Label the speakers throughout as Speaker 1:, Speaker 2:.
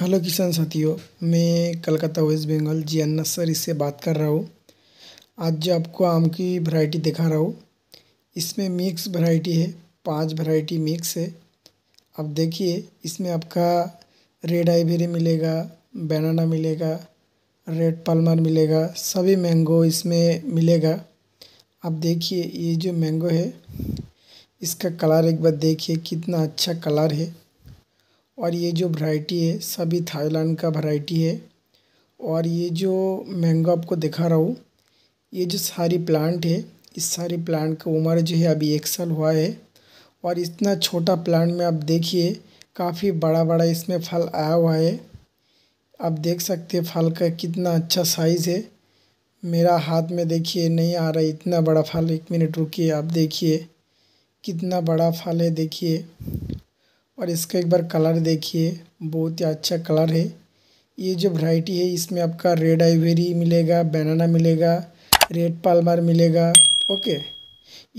Speaker 1: hello किसान साथियों मैं कलकत्ता वेस्ट बंगाल जी अन्ना सर इससे बात कर रहा हूँ आज जो आपको आम की वैरायटी दिखा रहा हूँ इसमें मिक्स वैरायटी है पांच वैरायटी मिक्स है आप देखिए इसमें आपका रेड आईबेरी मिलेगा बनाना मिलेगा रेड पलमर मिलेगा सभी मैंगो इसमें मिलेगा आप देखिए ये जो मैंगो है इसका कलर एक बार देखिए कितना अच्छा कलर है और ये जो वैरायटी है सभी थाईलैंड का वैरायटी है और ये जो मैंगो आपको दिखा रहा हूँ ये जो सारी प्लांट है इस सारी प्लांट का उम्र जो है अभी एक साल हुआ है और इतना छोटा प्लांट में आप देखिए काफ़ी बड़ा बड़ा इसमें फल आया हुआ है आप देख सकते हैं फल का कितना अच्छा साइज़ है मेरा हाथ में देखिए नहीं आ रहा इतना बड़ा फल एक मिनट रुकिए आप देखिए कितना बड़ा फल है देखिए और इसका एक बार कलर देखिए बहुत ही अच्छा कलर है ये जो वैरायटी है इसमें आपका रेड आइवेरी मिलेगा बनाना मिलेगा रेड पालमर मिलेगा ओके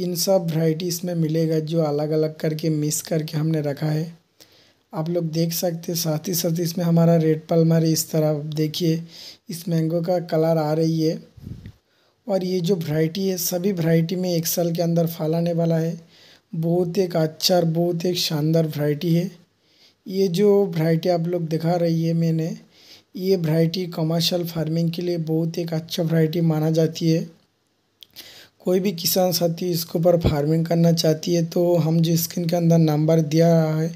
Speaker 1: इन सब वैरायटी इसमें मिलेगा जो अलग अलग करके मिक्स करके हमने रखा है आप लोग देख सकते हैं साथ ही साथ इसमें हमारा रेड पालमर इस तरह देखिए इस मैंगो का कलर आ रही है और ये जो वैरायटी है सभी वैरायटी में एक साल के अंदर फल आने वाला है बहुत एक अच्छा और बहुत एक शानदार वैरायटी है ये जो वैरायटी आप लोग दिखा रही है मैंने ये वैरायटी कमर्शियल फार्मिंग के लिए बहुत एक अच्छा वैरायटी माना जाती है कोई भी किसान साथी इसके ऊपर फार्मिंग करना चाहती है तो हम जो स्क्रीन के अंदर नंबर दिया रहा है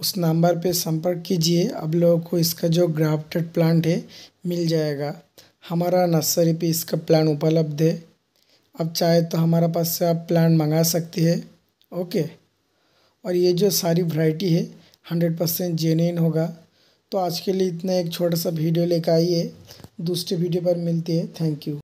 Speaker 1: उस नंबर पे संपर्क कीजिए आप लोगों को इसका जो ग्राफ्टेड प्लांट है मिल जाएगा हमारा नर्सरी पे इसका प्लान उपलब्ध है अब चाहे तो हमारा पास से आप प्लान मंगा सकते हैं ओके और ये जो सारी वैरायटी है हंड्रेड परसेंट जेन्युइन होगा तो आज के लिए इतना एक छोटा सा वीडियो लेकर आई है दूसरे वीडियो पर मिलती है थैंक यू